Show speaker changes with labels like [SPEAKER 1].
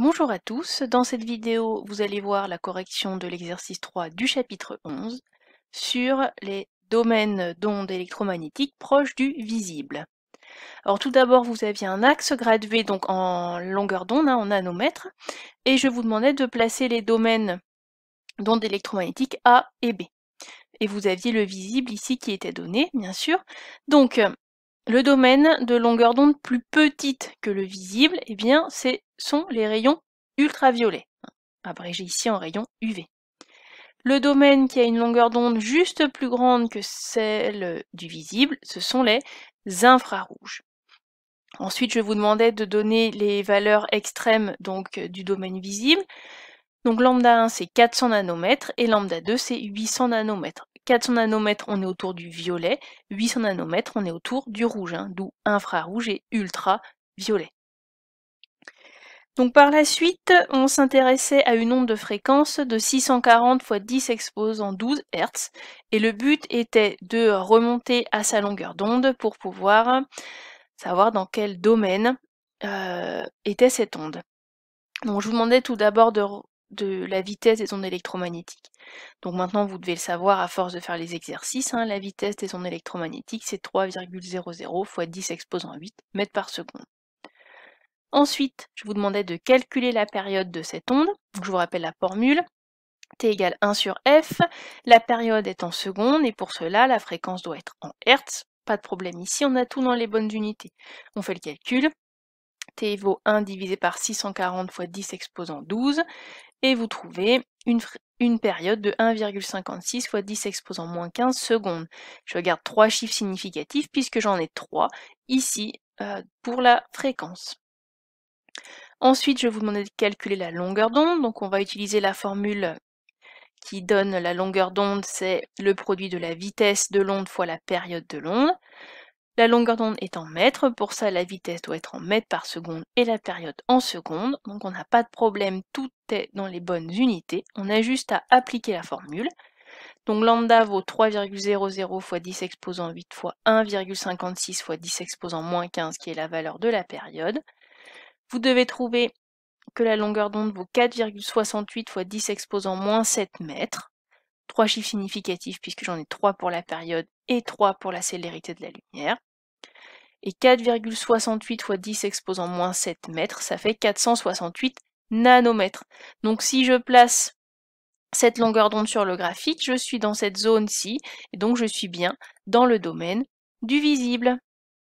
[SPEAKER 1] Bonjour à tous, dans cette vidéo vous allez voir la correction de l'exercice 3 du chapitre 11 sur les domaines d'ondes électromagnétiques proches du visible. Alors tout d'abord vous aviez un axe gradué donc en longueur d'onde, hein, en nanomètres, et je vous demandais de placer les domaines d'ondes électromagnétiques A et B. Et vous aviez le visible ici qui était donné, bien sûr. Donc le domaine de longueur d'onde plus petite que le visible, eh bien, ce sont les rayons ultraviolets, abrégés ici en rayons UV. Le domaine qui a une longueur d'onde juste plus grande que celle du visible, ce sont les infrarouges. Ensuite, je vous demandais de donner les valeurs extrêmes donc, du domaine visible. Donc lambda 1 c'est 400 nanomètres et lambda 2 c'est 800 nanomètres. 400 nanomètres, on est autour du violet. 800 nanomètres, on est autour du rouge, hein, d'où infrarouge et ultraviolet. Donc par la suite, on s'intéressait à une onde de fréquence de 640 x 10 exposant 12 Hz et le but était de remonter à sa longueur d'onde pour pouvoir savoir dans quel domaine euh, était cette onde. Donc je vous demandais tout d'abord de de la vitesse des ondes électromagnétiques. Donc maintenant, vous devez le savoir à force de faire les exercices, hein, la vitesse des ondes électromagnétiques, c'est 3,00 fois 10 exposant 8 mètres par seconde. Ensuite, je vous demandais de calculer la période de cette onde. je vous rappelle la formule. T égale 1 sur F, la période est en secondes et pour cela la fréquence doit être en Hertz. Pas de problème ici, on a tout dans les bonnes unités. On fait le calcul, t vaut 1 divisé par 640 fois 10 exposant 12, et vous trouvez une, période de 1,56 fois 10 exposant moins 15 secondes. Je garde trois chiffres significatifs puisque j'en ai trois ici euh, pour la fréquence. Ensuite, je vais vous demander de calculer la longueur d'onde, donc on va utiliser la formule qui donne la longueur d'onde, c'est le produit de la vitesse de l'onde fois la période de l'onde. La longueur d'onde est en mètres, pour ça la vitesse doit être en mètres par seconde et la période en secondes. Donc on n'a pas de problème, tout est dans les bonnes unités. On a juste à appliquer la formule. Donc lambda vaut 3,00 fois 10 exposant 8 fois 1,56 fois 10 exposant moins 15 qui est la valeur de la période. Vous devez trouver que la longueur d'onde vaut 4,68 fois 10 exposant moins 7 mètres. Trois chiffres significatifs puisque j'en ai trois pour la période et 3 pour la célérité de la lumière. Et 4,68 fois 10 exposant moins 7 mètres, ça fait 468 nanomètres. Donc si je place cette longueur d'onde sur le graphique, je suis dans cette zone-ci, et donc je suis bien dans le domaine du visible.